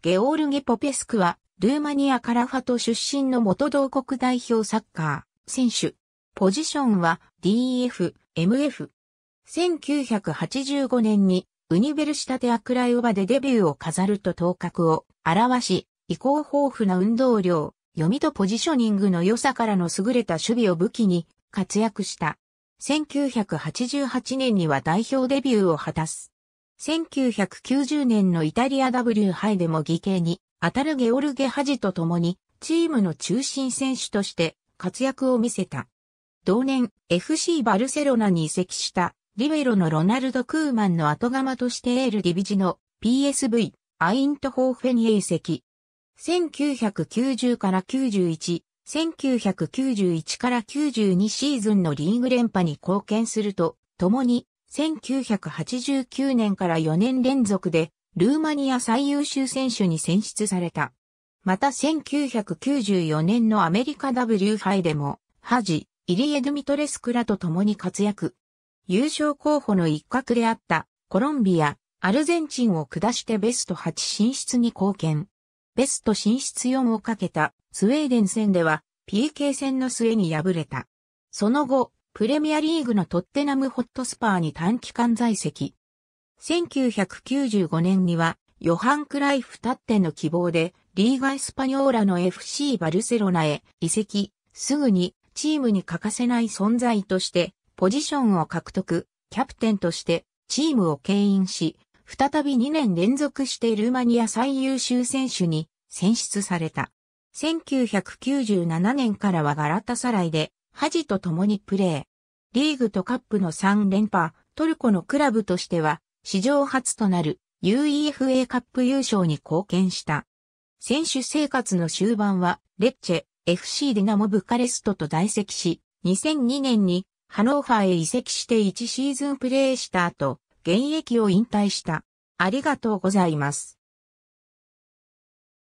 ゲオールゲ・ポペスクは、ルーマニアカラファト出身の元同国代表サッカー選手。ポジションは DF、MF。1985年にウニベルシタテアクライオバでデビューを飾ると頭角を表し、意向豊富な運動量、読みとポジショニングの良さからの優れた守備を武器に活躍した。1988年には代表デビューを果たす。1990年のイタリア W 杯でも義兄に当たるゲオルゲ・ハジと共にチームの中心選手として活躍を見せた。同年 FC バルセロナに移籍したリベロのロナルド・クーマンの後釜としてエール・ディビジの PSV アイントホーフェニへ移籍。1990から91、1991から92シーズンのリーグ連覇に貢献すると、共に1989年から4年連続でルーマニア最優秀選手に選出された。また1994年のアメリカ W 杯でも、ハジ、イリエ・ドゥミトレスクラと共に活躍。優勝候補の一角であったコロンビア、アルゼンチンを下してベスト8進出に貢献。ベスト進出4をかけたスウェーデン戦では PK 戦の末に敗れた。その後、プレミアリーグのトッテナムホットスパーに短期間在籍。1995年には、ヨハン・クライフたっての希望で、リーガ・エスパニョーラの FC バルセロナへ移籍、すぐにチームに欠かせない存在として、ポジションを獲得、キャプテンとしてチームを牽引し、再び2年連続してルーマニア最優秀選手に選出された。1997年からはガラタサライで、ハジと共にプレー。リーグとカップの3連覇、トルコのクラブとしては、史上初となる UEFA カップ優勝に貢献した。選手生活の終盤は、レッチェ、FC ディナモブカレストと在籍し、2002年にハノーファーへ移籍して1シーズンプレーした後、現役を引退した。ありがとうございます。